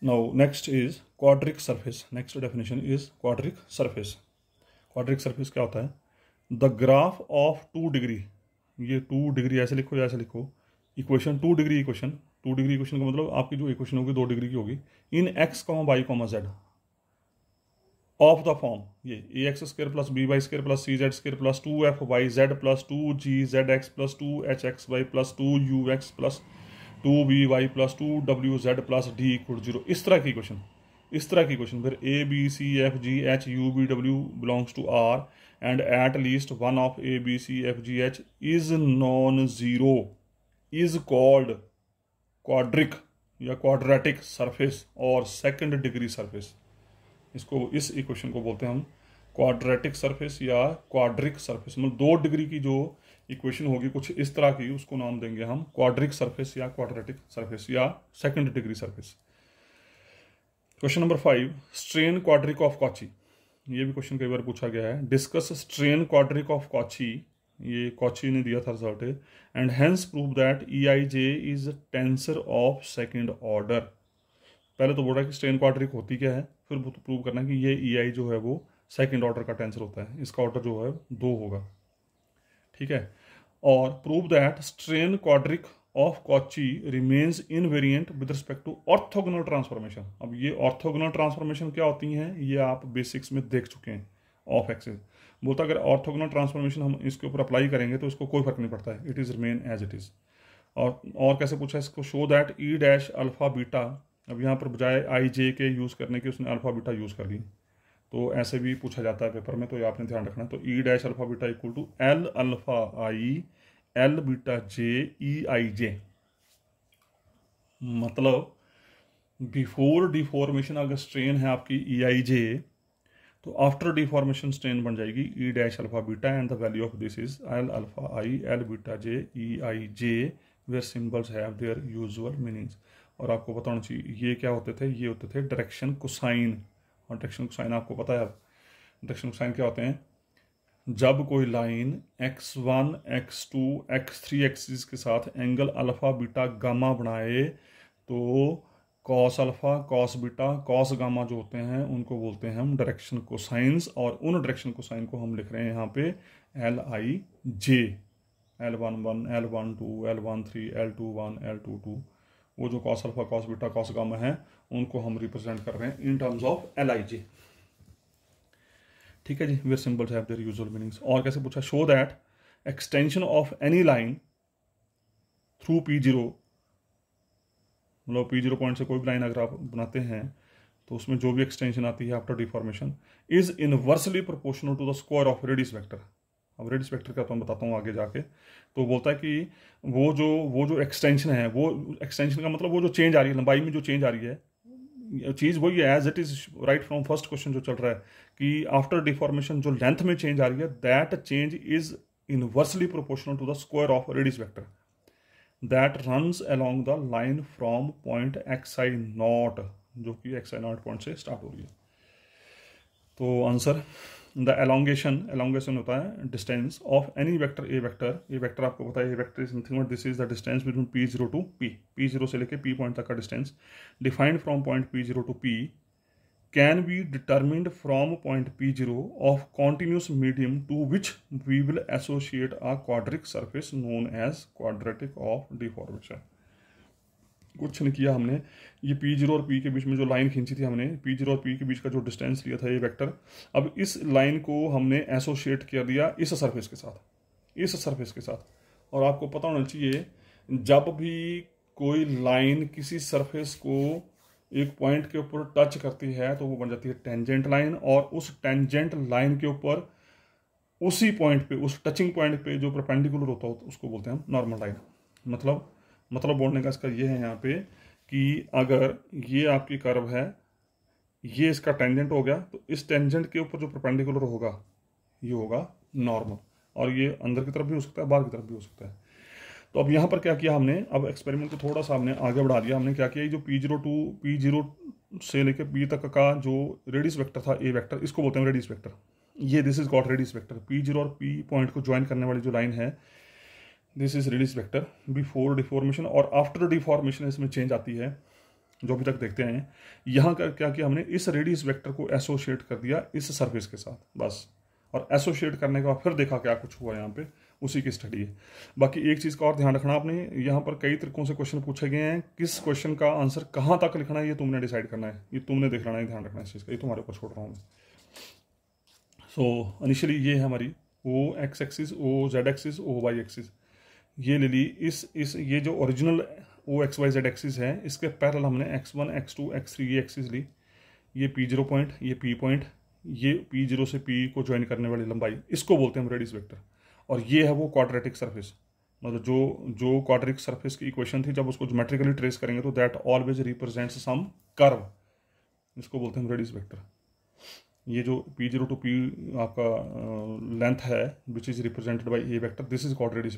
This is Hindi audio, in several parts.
now next is quadric surface next definition is quadric surface quadric surface kya hota hai the graph of 2 degree ye 2 degree aise likho या ऐसे लिखो equation two degree equation two degree equation का मतलब आपकी जो इक्वेशन होगी दो डिग्री की होगी in X comma Y comma Z of the form ये A X square plus B Y square plus C Z square plus two F Y Z plus two G Z X plus two H X Y plus two U X plus two B Y plus two W Z plus D equal zero इस तरह की क्वेश्चन इस तरह की क्वेश्चन फिर A B C F G H U B W belongs to R and at least one of A B C F G H is non zero is called quadric या क्वाड्रेटिक सरफेस और सेकंड डिग्री सरफेस इसको इस इक्वेशन को बोलते हैं हम क्वाड्रेटिक सरफेस या क्वाड्रिक सरफेस मतलब दो डिग्री की जो इक्वेशन होगी कुछ इस तरह की उसको नाम देंगे हम क्वाड्रिक सरफेस या क्वाड्रेटिक सरफेस या second degree surface question number five strain quadric of Cauchy ये भी क्वेश्चन कई बार पूछा गया है discuss strain quadric of Cauchy ये कॉची ने दिया था result and hence prove that E I J is tensor of second order पहले तो बोल रहा है कि स्ट्रेन क्वाड्रिक होती क्या है फिर प्रूव करना कि ये ई e आई जो है वो सेकेंड ऑर्डर का टेंसर होता है इसका ऑर्डर जो है दो होगा ठीक है और prove that strain quadric of Cauchy remains invariant with respect to orthogonal transformation अब ये ऑर्थोगोनल ट्रांसफॉर्मेशन क्या होती हैं ये आप बेसिक्स में देख चुके हैं ऑफ एक्सेस बोलता अगर ऑर्थोगोनल ट्रांसफॉर्मेशन हम इसके ऊपर अप्लाई करेंगे तो इसको कोई फर्क नहीं पड़ता है it is remain as it is और और कैसे पूछा इसको show that E dash alpha beta अब यहाँ पर बजाय आई जे के यूज़ करने के उसने अल्फ़ा बीटा यूज़ कर ली तो ऐसे भी पूछा जाता है पेपर में तो ये आपने ध्यान रखना है तो E dash alpha beta equal to L alpha I L beta J E I J मतलब बिफोर डिफॉर्मेशन अगर स्ट्रेन है आपकी ई आई जे तो आफ्टर डिफॉर्मेशन स्ट्रेन बन जाएगी E dash alpha beta and the value of this is L alpha I L beta J E I J where symbols have their usual meanings और आपको बताना चाहिए ये क्या होते थे ये होते थे डायरेक्शन कोसाइन कॉन्ट्रेक्शन साइन आपको पता है अब कॉन्ट्रेक्शन साइन क्या होते हैं जब कोई line X one X two X three axis के साथ एंगल अल्फा बीटा गामा बनाए तो cos alpha cos beta cos gamma जो होते हैं उनको बोलते हैं हम डायरेक्शन को साइंस और उन डायरेक्शन को साइन को हम लिख रहे हैं यहाँ पे L I J L one one L one two L one three L two one L two two वो जो cos alpha cos beta cos gamma है उनको हम रिप्रेजेंट कर रहे हैं in terms of L I ठीक है जी where symbols have their usual meanings और कैसे पूछा show that extension of any line through P zero मतलब पी जीरो पॉइंट से कोई भी लाइन अगर आप बनाते हैं तो उसमें जो भी एक्सटेंशन आती है after deformation is inversely proportional to the square of radius vector अब रेडिस वेक्टर का तो मैं बताता हूँ आगे जाके तो बोलता है कि वो जो वो जो एक्सटेंशन है वो एक्सटेंशन का मतलब वो जो चेंज आ रही है लंबाई में जो चेंज आ रही है चीज़ वही है as it is right from first question जो चल रहा है कि आफ्टर डिफॉर्मेशन जो लेंथ में चेंज आ रही है that change is inversely proportional to the square of radius vector that runs along the line from point X I naught जो कि एक्स आई नॉट पॉइंट से स्टार्ट हो रही है तो आंसर द एलोंगेशन एलोंगेशन होता है distance of any vector A vector A vector आपको पता है A vector is something this is the distance between P zero to P P zero से लेकर पी पॉइंट तक का distance defined from point P zero to P can be determined from point P zero of continuous medium to which we will associate a quadric surface known as quadratic of deformation कुछ नहीं किया हमने ये पी जीरो और पी के बीच में जो लाइन खींची थी हमने पी जीरो और पी के बीच का जो डिस्टेंस लिया था ये वेक्टर अब इस लाइन को हमने एसोशिएट कर दिया इस सरफेस के साथ इस सरफेस के साथ और आपको पता होना चाहिए जब भी कोई लाइन किसी सरफेस को एक पॉइंट के ऊपर टच करती है तो वो बन जाती है टेंजेंट लाइन और उस टेंजेंट लाइन के ऊपर उसी पॉइंट पे उस टचिंग पॉइंट पे जो परपेंडिकुलर होता है उसको बोलते हैं हम नॉर्मल लाइन मतलब मतलब बोलने का इसका ये है यहाँ पे कि अगर ये आपकी कर्व है ये इसका टेंजेंट हो गया तो इस टेंजेंट के ऊपर जो परपेंडिकुलर होगा ये होगा नॉर्मल और ये अंदर की तरफ भी हो सकता है बाहर की तरफ भी हो सकता है तो अब यहाँ पर क्या किया हमने अब एक्सपेरिमेंट को थोड़ा सा हमने आगे बढ़ा दिया हमने क्या किया जो P zero to P zero से लेकर पी तक का जो रेडिस वेक्टर था ए वेक्टर इसको बोलते हैं रेडिस वेक्टर ये this is called radius vector P zero और पी पॉइंट को ज्वाइन करने वाली जो लाइन है this is release vector before deformation और आफ्टर डिफॉर्मेशन इसमें चेंज आती है जो अभी तक देखते हैं यहाँ कर क्या कि हमने इस रेडियस वेक्टर को एसोशिएट कर दिया इस सरफेस के साथ बस और एसोशिएट करने के बाद फिर देखा क्या कुछ हुआ यहाँ पे उसी की स्टडी है बाकी एक चीज़ का और ध्यान रखना आपने यहाँ पर कई तरीकों से क्वेश्चन पूछे गए हैं किस क्वेश्चन का आंसर कहाँ तक लिखना है ये तुमने डिसाइड करना है ये तुमने देख है ध्यान रखना है इस चीज़ का ये तुम्हारे ऊपर छोड़ रहा हूँ मैं सो इनिशियली ये है हमारी O X axis O Z axis O Y axis ये ले ली इस इस ये जो original O X Y Z axis है इसके पैरल हमने X one X two X three ये एक्सिस ली ये पी जीरो पॉइंट ये पी पॉइंट ये पी जीरो से पी को ज्वाइन करने वाली लंबाई इसको बोलते हैं हम रेडिस वेक्टर और ये है वो क्वाड्रेटिक सरफेस मतलब जो जो क्वाड्रेटिक सरफेस की इक्वेशन थी जब उसको जोमेट्रिकली ट्रेस करेंगे तो that always represents some curve इसको बोलते हैं रेडिस वेक्टर ये जो पी जीरो टू पी आपका लेंथ है which is represented by a vector this is called radius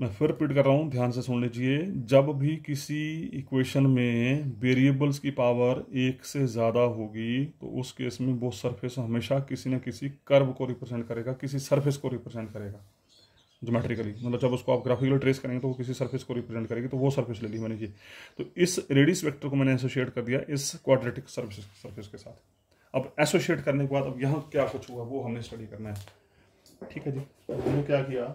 मैं फिर रिपीट कर रहा हूँ ध्यान से सुन लीजिए जब भी किसी इक्वेशन में वेरिएबल्स की पावर एक से ज़्यादा होगी तो उस केस में वो सरफेस हमेशा किसी न किसी कर्व को रिप्रेजेंट करेगा किसी सरफेस को रिप्रेजेंट करेगा जोमेट्रिकली मतलब जब उसको आप ग्राफिकली ट्रेस करेंगे तो वो किसी सर्फेस को रिप्रेजेंट करेगी तो वो सर्फेस ले ली मैंने ये तो इस रेडिस वेक्टर को मैंने एसोशिएट कर दिया इस क्वाड्रेटिक सर्फेस सर्फेस के साथ अब एसोशिएट करने के बाद अब यहाँ क्या कुछ हुआ वो हमने स्टडी करना है ठीक है जी हमने क्या किया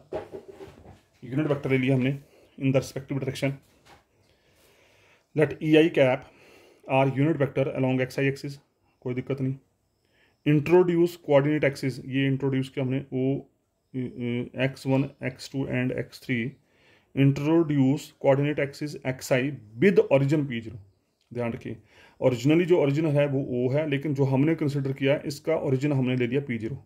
यूनिट वेक्टर ले लिया हमने in the respective direction let E I cap are unit vector along X I axis कोई दिक्कत नहीं इंट्रोड्यूस कोऑर्डिनेट एक्सिस ये इंट्रोड्यूस किया हमने O X one X two and X three introduce coordinate axis X I with origin P zero ध्यान रखिए ओरिजिनली जो ओरिजिन है वो ओ है लेकिन जो हमने कंसिडर किया इसका ओरिजिन हमने ले लिया पी जीरो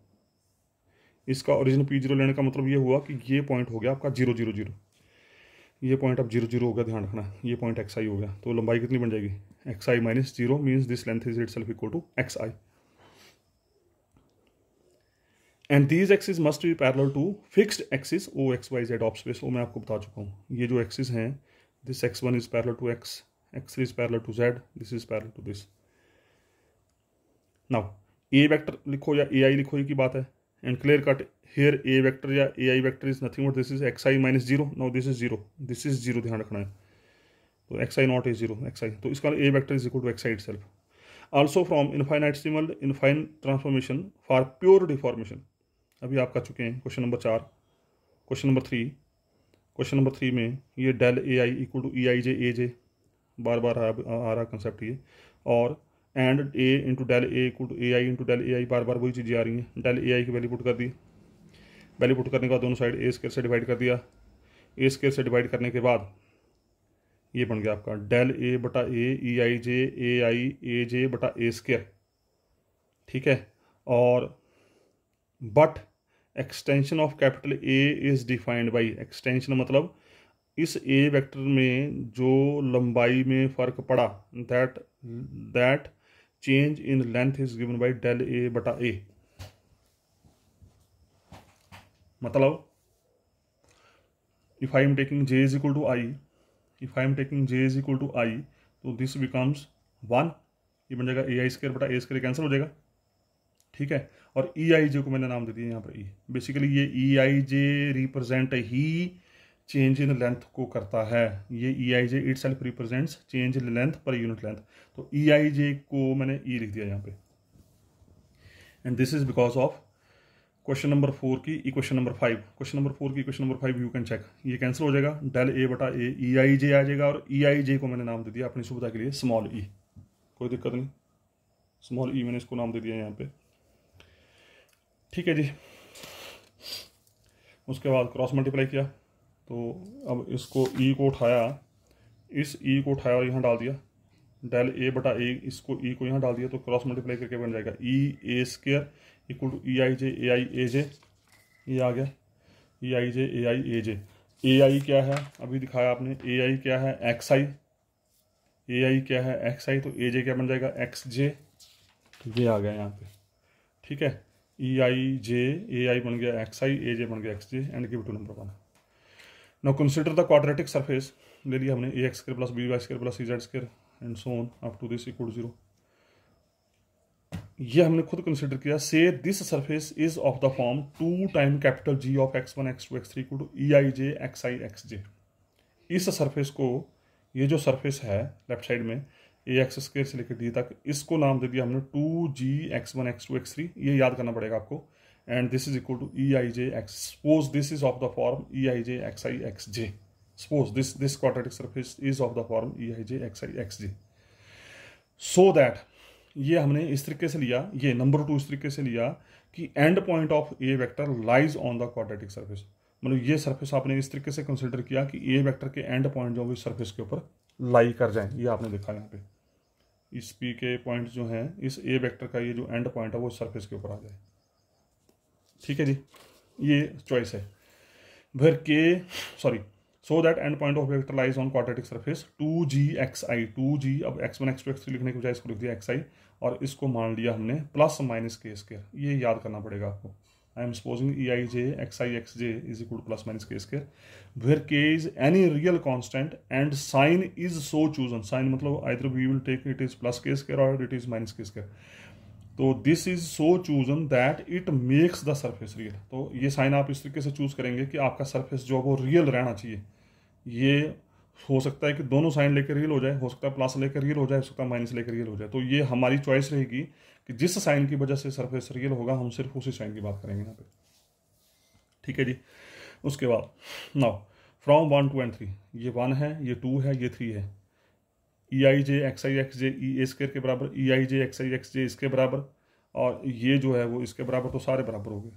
इसका ओरिजिनल पी जीरो लेने का मतलब ये हुआ कि ये पॉइंट हो गया आपका जीरो जीरो जीरो ये पॉइंट अब जीरो जीरो हो गया ध्यान रखना ये पॉइंट एक्स आई हो गया तो लंबाई कितनी बन जाएगी X I minus zero means this length is itself equal to X I and these axis must be parallel to fixed axis O X Y Z of space वो मैं आपको बता चुका हूँ ये जो एक्सिस हैं this X one is parallel to X X three is parallel to Z this is parallel to this now A vector लिखो या ए आई लिखो ये की बात है and clear cut here a vector ya a i vector is nothing but this is xi minus 0 now this is 0 this is 0 dhyan rakhna hai to xi not is 0 xi to iska a vector is equal to xi itself also from infinitesimal infine transformation for pure deformation abhi aap kar chuke hain question number 4 question number 3 question number 3 mein ye del ai equal to eij aj I J ए जे बार बार आ, आ रहा कंसेप्ट ये और and A into del A equal to A I into del A I बार बार वही चीज़ें आ रही हैं डेल ए आई की वैल्यू पुट कर दी वैल्यू पुट करने के बाद दोनों साइड ए स्केयर से डिवाइड कर दिया ए स्केयर से डिवाइड करने के बाद ये बन गया आपका डेल ए बटा ए ई I J A I A जे बटा ए स्केयर ठीक है और but extension of capital A is defined by extension मतलब इस ए वेक्टर में जो लंबाई में फ़र्क पड़ा that that change in length is given by del a बटा a मतलब if I am taking j is equal to i if I am taking j is equal to i तो this becomes वन ये बन जाएगा ए आई स्केयर बटा ए स्केयर कैंसिल हो जाएगा ठीक है और ई आई जे को मैंने नाम दे दिया यहाँ पर ई बेसिकली ये ई आई जे रिप्रजेंट ही चेंज इन लेंथ को करता है ये E I J itself represents change in length per unit length तो ई आई जे को मैंने ई e लिख दिया यहाँ पे and this is because of question number four की equation number five question number four की equation number five you can check ये कैंसिल हो जाएगा डेल ए बटा ए ई आई जे आ जाएगा और ई आई जे को मैंने नाम दे दिया अपनी सुविधा के लिए स्मॉल ई e. कोई दिक्कत नहीं स्मॉल ई e मैंने इसको नाम दे दिया यहाँ पे ठीक है जी उसके बाद क्रॉस मल्टीप्लाई किया तो अब इसको ई e को उठाया इस ई e को उठाया और यहाँ डाल दिया डेल ए बटा ए इसको ई e को यहाँ डाल दिया तो क्रॉस मल्टीप्लाई करके बन जाएगा E A square equal to E I J A I A J ये आ गया E I J A I A J A आई क्या है अभी दिखाया आपने ए आई क्या है एक्स आई ए आई क्या है एक्स आई तो ए जे क्या बन जाएगा एक्स जे तो ये आ गया यहाँ पे ठीक है ई आई जे ए आई बन गया एक्स आई ए जे बन गया X J and give to number one now consider the quadratic surface ले लिया हमने A X square plus B Y square plus C Z square and so on up to this equal zero ये हमने खुद कंसिडर किया say this surface is of the form two time capital G of X one X two X three equal to E I J X I X जे इस सरफेस को ये जो सरफेस है लेफ्ट साइड में ए एक्स स्केयर से लेकर डी तक इसको नाम दे दिया हमने two G X one X two X three ये याद करना पड़ेगा आपको and this is equal to Eij x. Suppose this is of the form Eij xi xj. Suppose this, this quadratic surface is of the form Eij xi xj. So that ये हमने इस तरीके से लिया ये नंबर टू इस तरीके से लिया कि end point of a vector lies on the quadratic surface मतलब ये सरफेस आपने इस तरीके से कंसिडर किया कि ए वेक्टर के एंड पॉइंट जो इस सरफेस के ऊपर लाई कर जाएं ये आपने देखा यहाँ पे इस पी के पॉइंट जो हैं इस ए वेक्टर का ये जो एंड पॉइंट है वो सरफेस के ऊपर आ जाए ठीक है जी ये चॉइस है भर के sorry so that end point of vector lies on quadratic surface two G X I two G अब X one X two X three लिखने के बजाय इसको लिख दिया एक्स आई और इसको मान लिया हमने प्लस माइनस के स्केयर ये याद करना पड़ेगा आपको I am supposing E I J X I X J is equal plus minus K square where K is any real constant and sign is so chosen sign मतलब दर we will take it is plus K square और it is minus K square तो this is so chosen that it makes the surface real तो ये साइन आप इस तरीके से चूज करेंगे कि आपका सरफेस जो है वो रियल रहना चाहिए ये हो सकता है कि दोनों साइन लेकर रियल हो जाए हो सकता है प्लस लेकर रियल हो जाए हो सकता है माइनस लेकर रियल हो जाए तो ये हमारी चॉइस रहेगी कि जिस साइन की वजह से सरफेस रियल होगा हम सिर्फ उसी साइन की बात करेंगे यहाँ पे ठीक है जी उसके बाद now from one two and three ये वन है ये टू है ये थ्री है E I J X I X J E A square के बराबर ई I J X I X जे इसके बराबर और ये जो है वो इसके बराबर तो सारे बराबर हो गए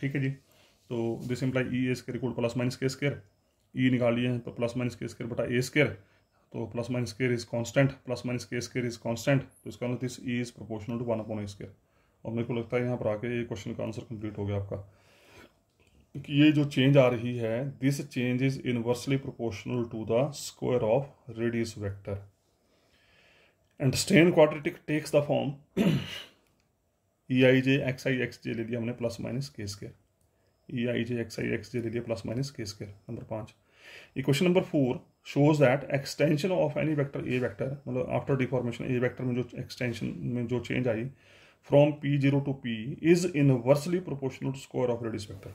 ठीक है जी तो this imply E A square equal plus minus K square E निकाल लिए तो प्लस माइनस के स्क्र बटा ए स्क्र तो प्लस माइनस केयर is constant plus minus K square is constant तो इसका मतलब this E is proportional to one upon square और मेरे को लगता है यहाँ पर आके ये क्वेश्चन का आंसर कंप्लीट हो गया आपका कि ये जो चेंज आ रही है this change is inversely proportional to the square of radius vector and strain quadratic takes the form E I J X I X J ले लिया हमने plus minus K square E I J X I X J ले लिया plus minus K square number पांच equation number four shows that extension of any vector A vector मतलब आफ्टर डिफॉर्मेशन ए वेक्टर में जो एक्सटेंशन में जो चेंज आई from P zero to P is inversely proportional to square of radius vector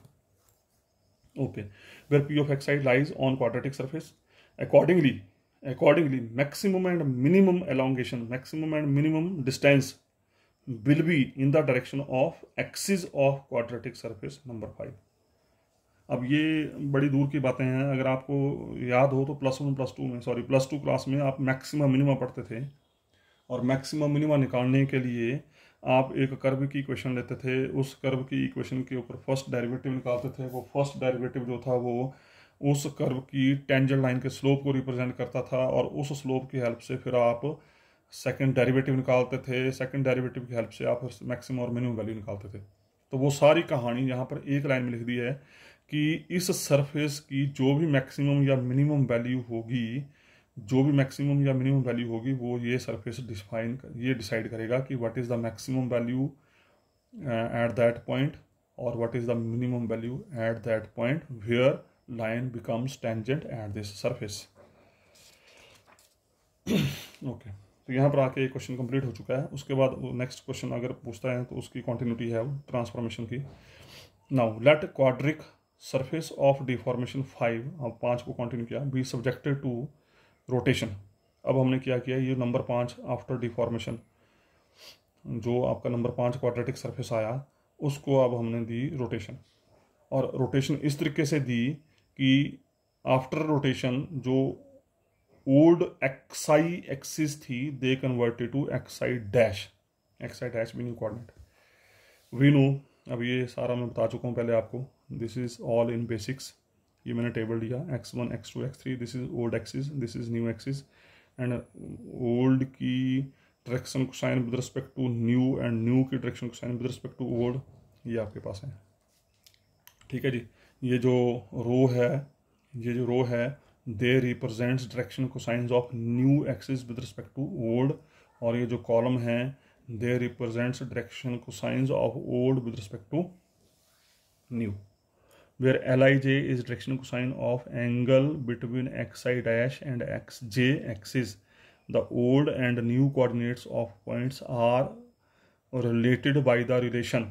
open where p of x side lies on quadratic surface accordingly accordingly maximum and minimum elongation maximum and minimum distance will be in the direction of axis of quadratic surface number five अब ये बड़ी दूर की बातें हैं अगर आपको याद हो तो प्लस वन प्लस टू में सॉरी प्लस टू क्लास में आप मैक्सिमा मिनिमा पढ़ते थे और मैक्सिमा मिनिमा निकालने के लिए आप एक कर्व की इक्वेशन लेते थे उस कर्व की इक्वेशन के ऊपर फर्स्ट डेरिवेटिव निकालते थे वो फर्स्ट डेरिवेटिव जो था वो उस कर्व की टेंजेंट लाइन के स्लोप को रिप्रेजेंट करता था और उस स्लोप की हेल्प से फिर आप सेकंड डेरिवेटिव निकालते थे सेकंड डेरिवेटिव की हेल्प से आप फिर मैक्सिमम और मिनिमम वैल्यू निकालते थे तो वो सारी कहानी यहाँ पर एक लाइन में लिख दी है कि इस सरफेस की जो भी मैक्सिमम या मिनिमम वैल्यू होगी जो भी मैक्सिमम या मिनिमम वैल्यू होगी वो ये सरफेस डिफाइन ये डिसाइड करेगा कि what is the maximum value at that point और what is the minimum value at that point where line becomes tangent at this surface okay तो यहाँ पर आके एक क्वेश्चन कंप्लीट हो चुका है उसके बाद नेक्स्ट क्वेश्चन अगर पूछता है तो उसकी कॉन्टिन्यूटी है ट्रांसफॉर्मेशन की now let quadric surface of deformation five अब पाँच को कॉन्टिन्यू किया बी सब्जेक्टेड टू रोटेशन अब हमने क्या किया ये नंबर पाँच आफ्टर डिफॉर्मेशन जो आपका नंबर पाँच क्वाड्रेटिक सरफेस आया उसको अब हमने दी रोटेशन और रोटेशन इस तरीके से दी कि आफ्टर रोटेशन जो ओल्ड एक्साई एक्सिस थी they converted to X I dash X I dash भी न्यू कोऑर्डिनेट वी नो अब ये सारा मैं बता चुका हूँ पहले आपको this is all in basics ये मैंने टेबल लिया x1 x2 x3 this is old axis this is new axis and old की direction cosine with respect to new and new की direction cosine with respect to old ये आपके पास है ठीक है जी ये जो रो है ये जो रो है they represents direction cosines of new axis with respect to old और ये जो कॉलम है they represents direction cosines of old with respect to new where Lij is direction cosine of angle between xi dash and xj axis. The old and new coordinates of points are related by the relation.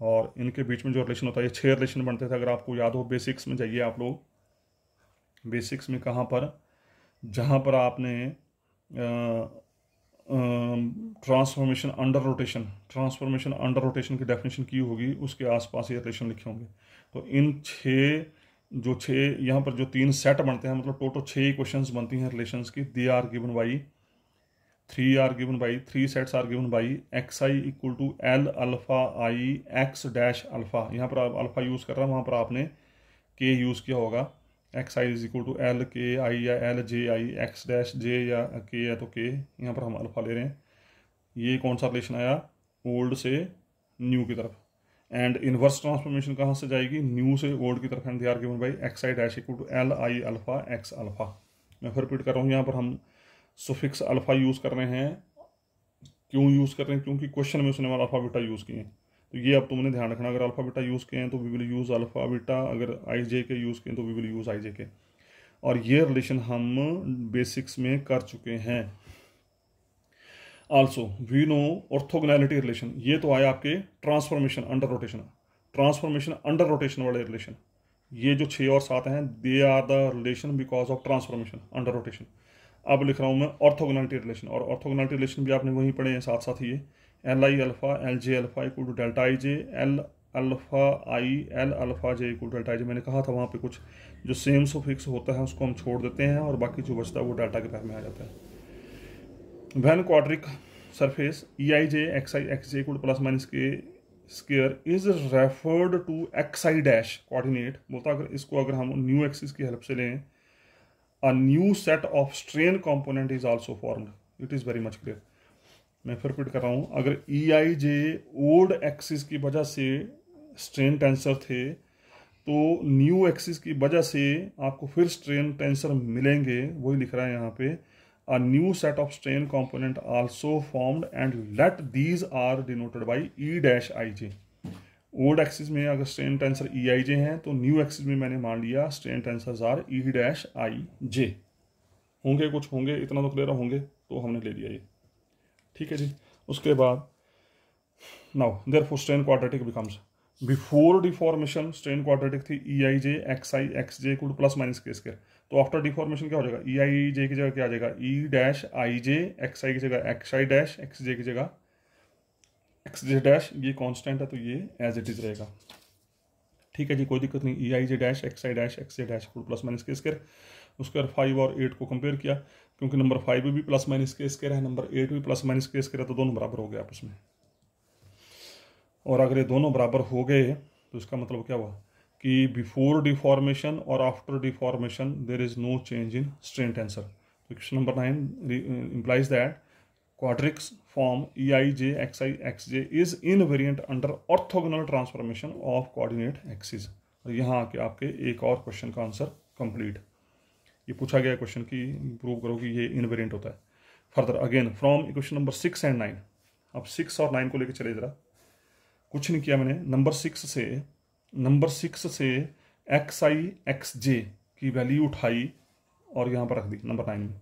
और इनके बीच में जो रिलेशन होता है ये छः रिलेशन बनते थे अगर आपको याद हो बेसिक्स में जाइए आप लोग बेसिक्स में कहाँ पर जहाँ पर आपने आ, transformation under rotation transformation under rotation की डेफिनेशन की होगी उसके आसपास ये रिलेशन लिखे होंगे तो इन छः जो छः यहाँ पर जो तीन सेट बनते हैं मतलब टोटल छः क्वेश्चन बनती हैं रिलेशन की they are given by three are given by three sets are given by X I equal to L alpha I X dash alpha यहाँ पर आप अल्फ़ा यूज़ कर रहा हैं वहाँ पर आपने के यूज़ किया होगा X I is equal to L K I या L J I X dash J या के या तो के यहाँ पर हम अल्फ़ा ले रहे हैं ये कौन सा रिलेशन आया ओल्ड से न्यू की तरफ एंड इन्वर्स ट्रांसफॉर्मेशन कहाँ से जाएगी न्यू से ओल्ड की तरफ and they are given by X I dash equal to L I alpha X alpha मैं फिर रिपीट कर रहा हूँ यहाँ पर हम सुफिक्स अल्फ़ा यूज़ कर रहे हैं क्यों यूज़ कर रहे हैं क्योंकि क्वेश्चन में उसने वाला अल्फ़ा बीटा यूज़ किए हैं तो ये अब तुमने ध्यान रखना अगर अल्फ़ा बीटा यूज़ किए हैं तो we will use alpha beta अगर आई जे के यूज़ किए तो we will use I J K और ये रिलेशन हम बेसिक्स में कर चुके हैं also we know orthogonality relation ये तो आया आपके transformation under rotation transformation under rotation वाले रिलेशन ये जो छः और सात हैं they are the relation because of transformation under rotation अब लिख रहा हूँ मैं ऑर्थोगनैलिटी रिलेशन और ऑर्थोगनैलिटी रिलेशन भी आपने वहीं पढ़े हैं साथ साथ ही ये L I alpha L J alpha equal to delta I J L alpha I L alpha J equal delta I J मैंने कहा था वहाँ पे कुछ जो सेम सो फिक्स होता है उसको हम छोड़ देते हैं और बाकी जो बचता है वो डेल्टा के पैर में आ जाता है when quadric surface E I J X I X J equal plus minus K square is referred to X I dash coordinate बोलता अगर इसको अगर हम न्यू एक्सिस की हेल्प से लें a new set of strain component is also formed it is very much clear मैं फिर रिपीट कर रहा हूँ अगर ई आई जे ओल्ड एक्सिस की वजह से स्ट्रेन टेंसर थे तो न्यू एक्सिस की वजह से आपको फिर स्ट्रेन टेंसर मिलेंगे वही लिख रहा है यहाँ पे new set of strain component also formed and let these are denoted denoted E dash I J old axis में अगर स्ट्रेन टेंसर ई आई जे हैं तो न्यू एक्सिस में मैंने मान लिया strain tensor are E dash I J होंगे कुछ होंगे इतना तो क्लियर होंगे तो हमने ले लिया ये ठीक है जी उसके बाद now there for strain quadratic becomes before deformation strain quadratic थी E I J X I X J कुल प्लस माइनस के स्केयर तो आफ्टर डिफॉर्मेशन क्या हो जाएगा ई आई जे की जगह क्या आ जाएगा ई dash I J X I की जगह X I dash X J की जगह एक्स जे डैश ये कॉन्स्टेंट है तो ये एज इट इज रहेगा ठीक है जी कोई दिक्कत नहीं E I J dash X I dash X J dash कुल प्लस माइनस के स्केयर उसके बाद फाइव और एट को कंपेयर किया क्योंकि नंबर फाइव भी प्लस माइनस के स्केयर है नंबर एट भी प्लस माइनस के स्केयर है तो दोनों बराबर हो गए आपस में और अगर ये दोनों बराबर हो गए तो इसका मतलब क्या हुआ कि बिफोर डिफॉर्मेशन और after deformation there is no change in strain tensor तो question number nine implies that form E I J X I X J is invariant under orthogonal transformation of coordinate axis और यहाँ आके आपके एक और क्वेश्चन का आंसर कंप्लीट ये पूछा गया क्वेश्चन की प्रूव करो कि ये इनवेरियंट होता है further again from equation number six and nine अब सिक्स और नाइन को लेकर चले ज़रा कुछ नहीं किया मैंने नंबर सिक्स से नंबर सिक्स से एक्स आई एक्स जे की वैल्यू उठाई और यहाँ पर रख दी नंबर नाइन में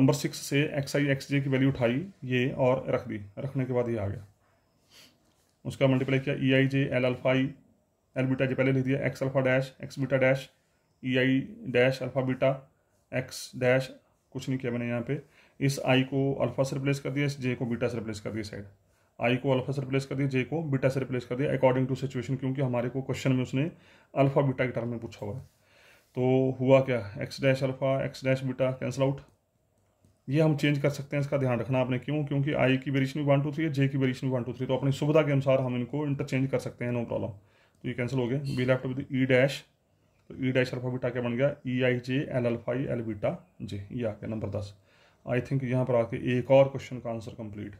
नंबर सिक्स से एक्स आई एक्स जे की वैल्यू उठाई ये और रख दी रखने के बाद ये आ गया उसका मल्टीप्लाई किया E I J L alpha I L beta J पहले लिख दिया X alpha dash X beta dash E I dash alpha beta X dash कुछ नहीं किया मैंने यहाँ पे इस आई को अल्फ़ा से रिप्लेस कर दिया इस जे को बीटा से रिप्लेस कर दिया साइड आई को अल्फ़ा से रिप्लेस कर दिया जे को बीटा से रिप्लेस कर दिया अकॉर्डिंग टू सिचुएशन क्योंकि हमारे को क्वेश्चन में उसने अल्फ़ा बीटा के टर्म में पूछा हुआ है तो हुआ क्या X dash alpha X dash beta cancel out ये हम चेंज कर सकते हैं इसका ध्यान रखना आपने क्यों क्योंकि आई की वेरिएशन भी वन टू थ्री है जे की वेरिएशन भी वन टू थ्री तो अपनी सुविधा के अनुसार हम इनको इंटरचेंज कर सकते हैं नो प्रॉब्लम तो ये कैंसिल हो गया be left with E dash तो ई डैश अल्फा बीटा क्या बन गया E I J L alpha L beta J ये आ गया नंबर दस आई थिंक यहाँ पर आके एक और क्वेश्चन का आंसर कंप्लीट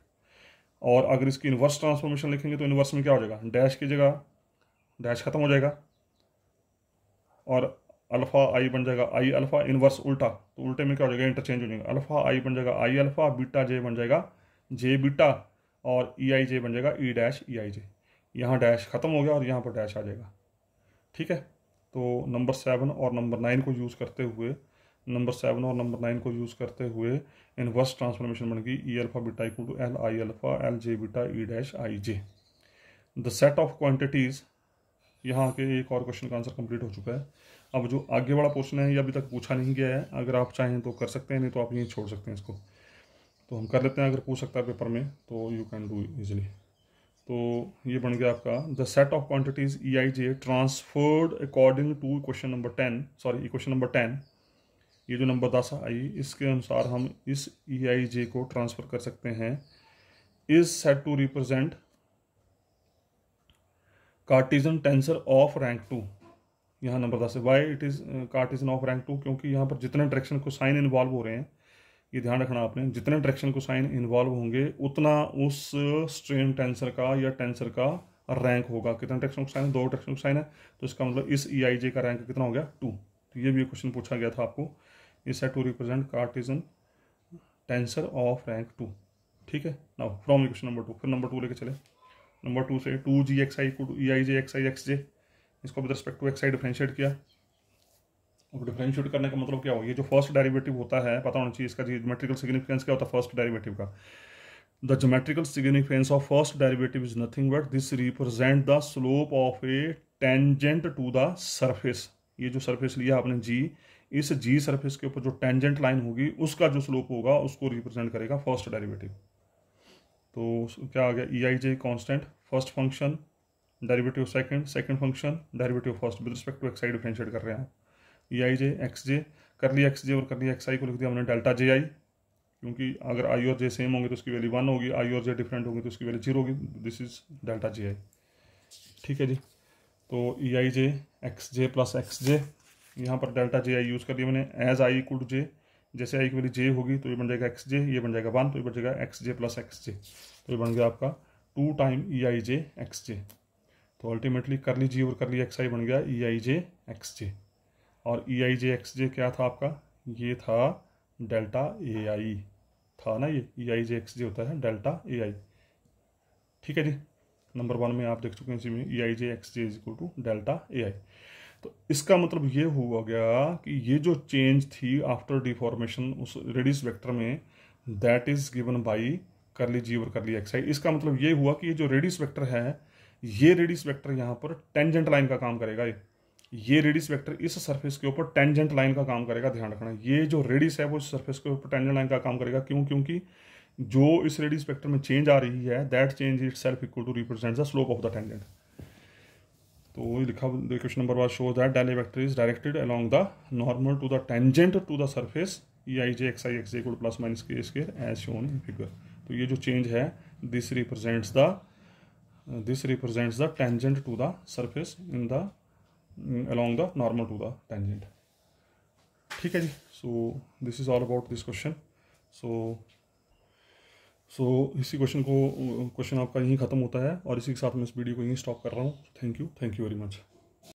और अगर इसकी इन्वर्स ट्रांसफॉर्मेशन लिखेंगे तो इन्वर्स में क्या हो जाएगा डैश की जगह डैश खत्म हो जाएगा और अल्फ़ा आई बन जाएगा आई अल्फ़ा इन्वर्स उल्टा तो उल्टे में क्या हो जाएगा इंटरचेंज हो जाएगा अल्फ़ा आई बन जाएगा आई अल्फ़ा बीटा जे बन जाएगा जे बीटा और ई आई जे बन जाएगा ई डैश ई आई जे यहाँ डैश खत्म हो गया और यहाँ पर डैश आ जाएगा ठीक है तो नंबर सेवन और नंबर नाइन को यूज़ करते हुए नंबर सेवन और नंबर नाइन को यूज़ करते हुए इनवर्स ट्रांसफॉर्मेशन बनेगी E alpha beta equal to L I alpha L J beta E dash I J the set of quantities यहाँ के एक और क्वेश्चन का आंसर कंप्लीट हो चुका है अब जो आगे वाला क्वेश्चन है ये अभी तक पूछा नहीं गया है अगर आप चाहें तो कर सकते हैं नहीं तो आप यहीं छोड़ सकते हैं इसको तो हम कर लेते हैं अगर पूछ सकता है पेपर में तो यू कैन डू इजिली तो ये बन गया आपका the set of quantities E I J transferred according to question number ten sorry question number ten ये जो नंबर दस आई इसके अनुसार हम इस ई आई जे को ट्रांसफ़र कर सकते हैं is set to represent Cartesian tensor of rank two यहाँ नंबर दस है why it is Cartesian of rank two क्योंकि यहाँ पर जितने डायरेक्शन को साइन इन्वॉल्व हो रहे हैं ये ध्यान रखना आपने जितने ट्रैक्शन को साइन इन्वॉल्व होंगे उतना उस स्ट्रेन टेंसर का या टेंसर का रैंक होगा कितना ट्रैक्शन को साइन है दो ट्रैक्शन को साइन है तो इसका मतलब इस ई आई जे का रैंक कितना हो गया टू तो ये भी क्वेश्चन पूछा गया था आपको इस है to represent Cartesian tensor of rank two ठीक है ना फ्रॉम क्वेश्चन नंबर टू फिर नंबर टू लेके चले नंबर टू से two G X I E I J X I X J इसको with respect to X I differentiate किया अब डिफ्रेंशिएट करने का मतलब क्या हो ये जो फर्स्ट डेरिवेटिव होता है पता होना चाहिए इसका जोमेट्रिकल सिग्निफिकेंस क्या होता है फर्स्ट डेरिवेटिव का the geometrical significance of first derivative is nothing but this represent the slope of a tangent to the surface ये जो सर्फेस लिया आपने जी इस जी सर्फेस के ऊपर जो टेंजेंट लाइन होगी उसका जो स्लोप होगा उसको रिप्रेजेंट करेगा फर्स्ट डेरिवेटिव तो क्या आ गया E I J constant first function derivative second second function derivative first with respect to X I differentiate कर रहे हैं ई आई जे एक्स जे करली एक्स जे और करली एक्स आई को लिख दिया हमने डेल्टा जे आई क्योंकि अगर आई और जे सेम होंगे तो उसकी वैल्यू वन होगी आई और जे डिफरेंट होंगे तो उसकी वैल्यू जीरो होगी this is delta J I ठीक है जी तो E I J X J plus X J यहाँ पर डेल्टा जे आई यूज़ कर दिया मैंने as I equal to J जैसे आई की वैल्यू जे होगी तो ये बन जाएगा एक्स जे ये बन जाएगा वन तो ये बन जाएगा X J plus X J तो ये बन गया आपका two time E I J X J तो अल्टीमेटली ली जी और कर ली एक्स आई बन गया ई आई जे एक्स जे और ई आई जे एक्स जे क्या था आपका ये था डेल्टा ए आई था ना ये ई आई जे एक्स जे होता है डेल्टा ए आई ठीक है जी नंबर वन में आप देख चुके हैं इसी में E I J X J is equal to delta A I तो इसका मतलब ये हुआ गया कि ये जो चेंज थी आफ्टर डिफॉर्मेशन उस रेडिस वेक्टर में दैट इज गिवन बाई करली जी और करली एक्स आई इसका मतलब ये हुआ कि ये जो रेडिस वेक्टर है ये रेडिस वेक्टर यहाँ पर टेंजेंट लाइन का काम करेगा ये ये रेडिस वेक्टर इस सरफेस के ऊपर टेंजेंट लाइन का काम करेगा ध्यान रखना ये जो रेडिस है वो इस सरफेस के ऊपर टेंजेंट लाइन का काम करेगा क्यों क्योंकि जो इस रेडिस वेक्टर में चेंज आ रही है that change itself equal to represent the slope of the tangent तो ये लिखा question number one show that daily vector is directed along the normal to the tangent to the surface E I J X I X equal plus minus K square as shown in figure तो ये जो चेंज है this represents the this represents the tangent to the surface in the Mm, along the normal to the tangent ठीक है जी so this is all about this question so so इसी क्वेश्चन को क्वेश्चन आपका यहीं ख़त्म होता है और इसी के साथ मैं इस वीडियो को यहीं स्टॉप कर रहा हूँ thank you thank you very much